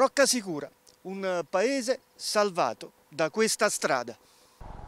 Roccasicura, un eh, paese salvato da questa strada.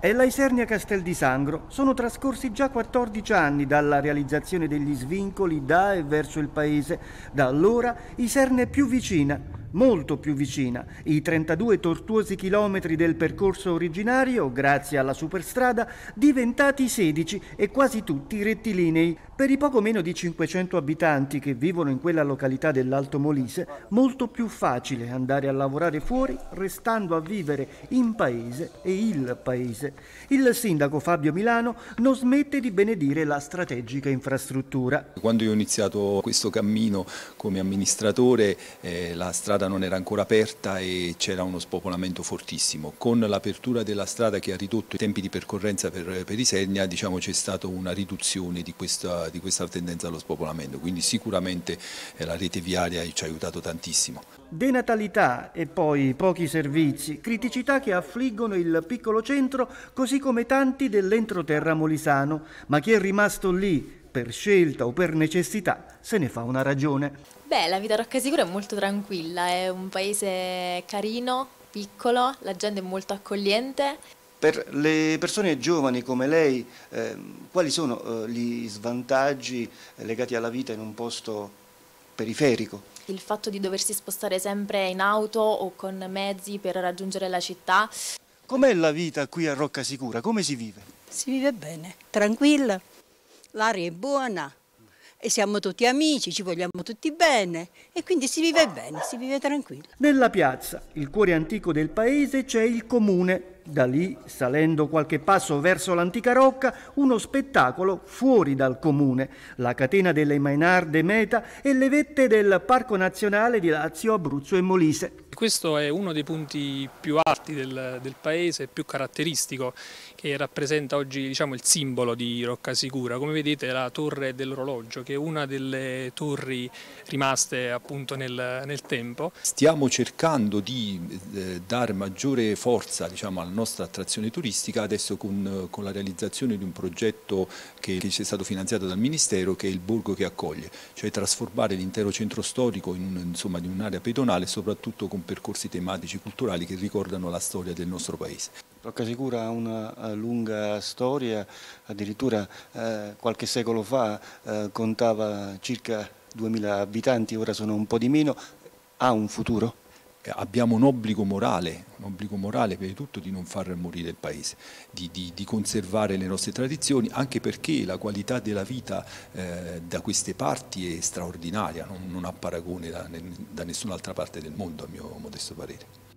E la Isernia Castel di Sangro sono trascorsi già 14 anni dalla realizzazione degli svincoli da e verso il paese. Da allora Isernia è più vicina, molto più vicina. I 32 tortuosi chilometri del percorso originario, grazie alla superstrada, diventati 16 e quasi tutti rettilinei. Per i poco meno di 500 abitanti che vivono in quella località dell'Alto Molise, molto più facile andare a lavorare fuori restando a vivere in paese e il paese. Il sindaco Fabio Milano non smette di benedire la strategica infrastruttura. Quando io ho iniziato questo cammino come amministratore, eh, la strada strada non era ancora aperta e c'era uno spopolamento fortissimo. Con l'apertura della strada che ha ridotto i tempi di percorrenza per, per Isernia diciamo, c'è stata una riduzione di questa, di questa tendenza allo spopolamento, quindi sicuramente eh, la rete viaria ci ha aiutato tantissimo. Denatalità e poi pochi servizi, criticità che affliggono il piccolo centro così come tanti dell'entroterra molisano, ma chi è rimasto lì per scelta o per necessità, se ne fa una ragione. Beh, la vita a Roccasicuro è molto tranquilla, è un paese carino, piccolo, la gente è molto accogliente. Per le persone giovani come lei, eh, quali sono eh, gli svantaggi legati alla vita in un posto periferico? Il fatto di doversi spostare sempre in auto o con mezzi per raggiungere la città. Com'è la vita qui a Roccasicura? Come si vive? Si vive bene, tranquilla, l'aria è buona e siamo tutti amici, ci vogliamo tutti bene e quindi si vive bene, si vive tranquillo. Nella piazza, il cuore antico del paese, c'è il comune. Da lì, salendo qualche passo verso l'antica rocca, uno spettacolo fuori dal comune, la catena delle Mainarde Meta e le vette del Parco Nazionale di Lazio, Abruzzo e Molise. Questo è uno dei punti più alti del, del paese, più caratteristico, che rappresenta oggi diciamo, il simbolo di Roccasicura. Come vedete la torre dell'orologio, che è una delle torri rimaste appunto nel, nel tempo. Stiamo cercando di eh, dare maggiore forza diciamo, alla nostra attrazione turistica adesso con, con, la realizzazione di un progetto che, che ci è stato finanziato dal Ministero, che è il borgo che accoglie, cioè trasformare l'intero centro storico in un'area pedonale, soprattutto con percorsi tematici culturali che ricordano la storia del nostro paese. Rocca Sicura ha una lunga storia, addirittura eh, qualche secolo fa eh, contava circa 2000 abitanti, ora sono un po' di meno, ha un futuro? Eh, abbiamo un obbligo morale, un obbligo morale per tutto di non far morire il paese, di, di, di conservare le nostre tradizioni, anche perché la qualità della vita eh, da queste parti è straordinaria, non, non ha paragone da, da nessun'altra parte del mondo a mio modesto parere.